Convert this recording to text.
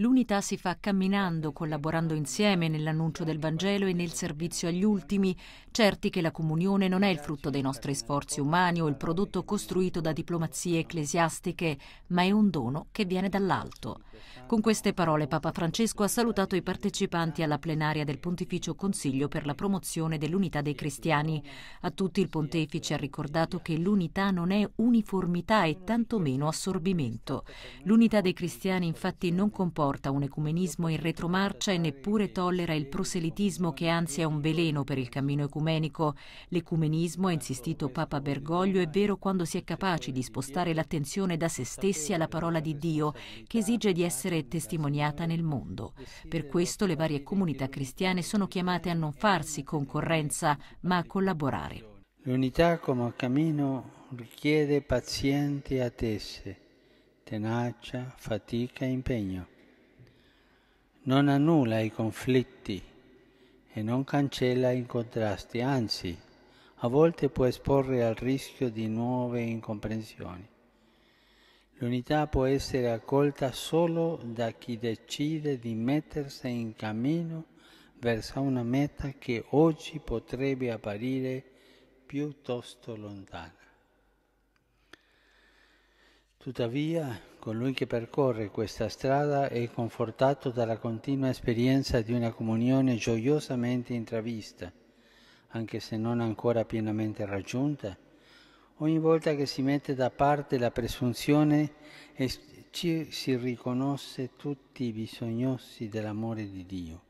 L'unità si fa camminando, collaborando insieme nell'annuncio del Vangelo e nel servizio agli ultimi, certi che la comunione non è il frutto dei nostri sforzi umani o il prodotto costruito da diplomazie ecclesiastiche, ma è un dono che viene dall'alto. Con queste parole Papa Francesco ha salutato i partecipanti alla plenaria del Pontificio Consiglio per la promozione dell'unità dei cristiani. A tutti il pontefice ha ricordato che l'unità non è uniformità e tantomeno assorbimento. L'unità dei cristiani infatti non comporta porta un ecumenismo in retromarcia e neppure tollera il proselitismo che anzi è un veleno per il cammino ecumenico. L'ecumenismo, ha insistito Papa Bergoglio, è vero quando si è capaci di spostare l'attenzione da se stessi alla parola di Dio che esige di essere testimoniata nel mondo. Per questo le varie comunità cristiane sono chiamate a non farsi concorrenza ma a collaborare. L'unità come cammino richiede pazienti attese tenacia, fatica e impegno non annulla i conflitti e non cancella i contrasti, anzi a volte può esporre al rischio di nuove incomprensioni. L'unità può essere accolta solo da chi decide di mettersi in cammino verso una meta che oggi potrebbe apparire piuttosto lontana. Tuttavia, Colui che percorre questa strada è confortato dalla continua esperienza di una comunione gioiosamente intravista, anche se non ancora pienamente raggiunta. Ogni volta che si mette da parte la presunzione e ci si riconosce tutti bisognosi dell'amore di Dio.